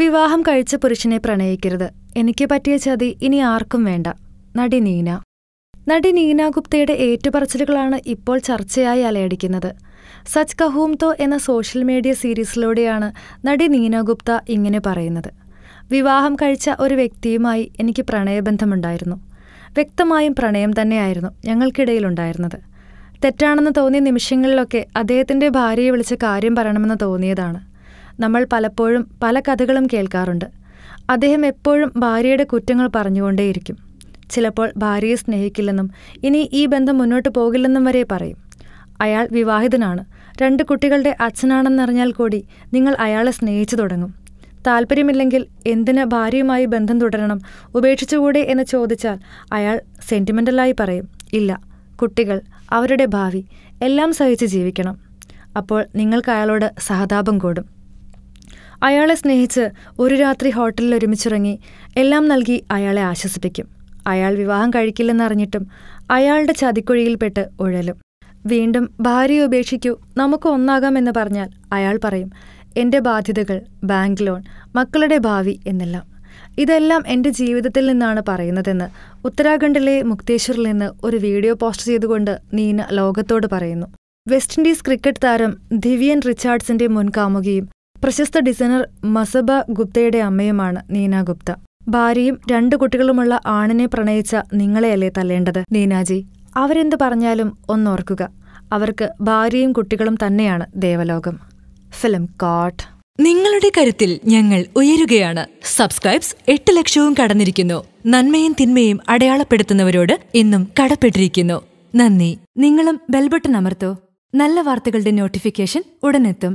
വിവാഹം കഴിച്ച പുരുഷനെ പ്രണയിക്കരുത് എനിക്ക് പറ്റിയ ചതി ഇനി ആർക്കും വേണ്ട നടി നീന നടി നീന ഗുപ്തയുടെ ഏറ്റുപറച്ചിലുകളാണ് ഇപ്പോൾ ചർച്ചയായി അലയടിക്കുന്നത് സച്ച് കഹൂം തോ എന്ന സോഷ്യൽ മീഡിയ സീരീസിലൂടെയാണ് നടി നീന ഗുപ്ത ഇങ്ങനെ പറയുന്നത് വിവാഹം കഴിച്ച ഒരു വ്യക്തിയുമായി എനിക്ക് പ്രണയബന്ധമുണ്ടായിരുന്നു വ്യക്തമായും പ്രണയം തന്നെയായിരുന്നു ഞങ്ങൾക്കിടയിലുണ്ടായിരുന്നത് തെറ്റാണെന്ന് തോന്നിയ നിമിഷങ്ങളിലൊക്കെ അദ്ദേഹത്തിൻ്റെ ഭാര്യയെ വിളിച്ച് കാര്യം പറയണമെന്ന് തോന്നിയതാണ് നമ്മൾ പലപ്പോഴും പല കഥകളും കേൾക്കാറുണ്ട് അദ്ദേഹം എപ്പോഴും ഭാര്യയുടെ കുറ്റങ്ങൾ പറഞ്ഞുകൊണ്ടേയിരിക്കും ചിലപ്പോൾ ഭാര്യയെ സ്നേഹിക്കില്ലെന്നും ഇനി ഈ ബന്ധം മുന്നോട്ട് പോകില്ലെന്നും വരെ പറയും അയാൾ വിവാഹിതനാണ് രണ്ട് കുട്ടികളുടെ അച്ഛനാണെന്നറിഞ്ഞാൽ കൂടി നിങ്ങൾ അയാളെ സ്നേഹിച്ചു തുടങ്ങും താല്പര്യമില്ലെങ്കിൽ എന്തിന് ഭാര്യയുമായി ബന്ധം തുടരണം ഉപേക്ഷിച്ചുകൂടെ എന്ന് ചോദിച്ചാൽ അയാൾ സെൻറ്റിമെൻ്റലായി പറയും ഇല്ല കുട്ടികൾ അവരുടെ ഭാവി എല്ലാം സഹിച്ച് ജീവിക്കണം അപ്പോൾ നിങ്ങൾക്ക് അയാളോട് സഹതാപം കൂടും അയാളെ സ്നേഹിച്ച് ഒരു രാത്രി ഹോട്ടലിൽ ഒരുമിച്ചിറങ്ങി എല്ലാം നൽകി അയാളെ ആശ്വസിപ്പിക്കും അയാൾ വിവാഹം കഴിക്കില്ലെന്നറിഞ്ഞിട്ടും അയാളുടെ ചതിക്കുഴിയിൽപ്പെട്ട് ഉഴലും വീണ്ടും ഭാര്യയെ ഉപേക്ഷിക്കൂ നമുക്ക് എന്ന് പറഞ്ഞാൽ അയാൾ പറയും എൻ്റെ ബാധ്യതകൾ ബാങ്ക് ലോൺ മക്കളുടെ ഭാവി എന്നെല്ലാം ഇതെല്ലാം എൻ്റെ ജീവിതത്തിൽ നിന്നാണ് പറയുന്നതെന്ന് ഉത്തരാഖണ്ഡിലെ മുക്തേശ്വറിൽ നിന്ന് ഒരു വീഡിയോ പോസ്റ്റ് ചെയ്തുകൊണ്ട് നീന ലോകത്തോട് പറയുന്നു വെസ്റ്റ് ഇൻഡീസ് ക്രിക്കറ്റ് താരം ദിവ്യൻ റിച്ചാർഡ്സിന്റെ മുൻകാമുകിയും പ്രശസ്ത ഡിസൈനർ മസബ ഗുപ്തയുടെ അമ്മയുമാണ് നീന ഗുപ്ത ഭാര്യയും രണ്ടു കുട്ടികളുമുള്ള ആണിനെ പ്രണയിച്ച നിങ്ങളെയല്ലേ തല്ലേണ്ടത് നീനാജി അവരെന്ത് പറഞ്ഞാലും ഒന്നോർക്കുക അവർക്ക് ഭാര്യയും കുട്ടികളും തന്നെയാണ് ദേവലോകം ഫിലിം കോട്ട് നിങ്ങളുടെ കരുത്തിൽ ഞങ്ങൾ ഉയരുകയാണ് സബ്സ്ക്രൈബ്സ് എട്ട് ലക്ഷവും കടന്നിരിക്കുന്നു നന്മയും തിന്മയും അടയാളപ്പെടുത്തുന്നവരോട് ഇന്നും കടപ്പെട്ടിരിക്കുന്നു നന്ദി നിങ്ങളും ബെൽബട്ടൺ അമർത്തോ നല്ല വാർത്തകളുടെ നോട്ടിഫിക്കേഷൻ ഉടനെത്തും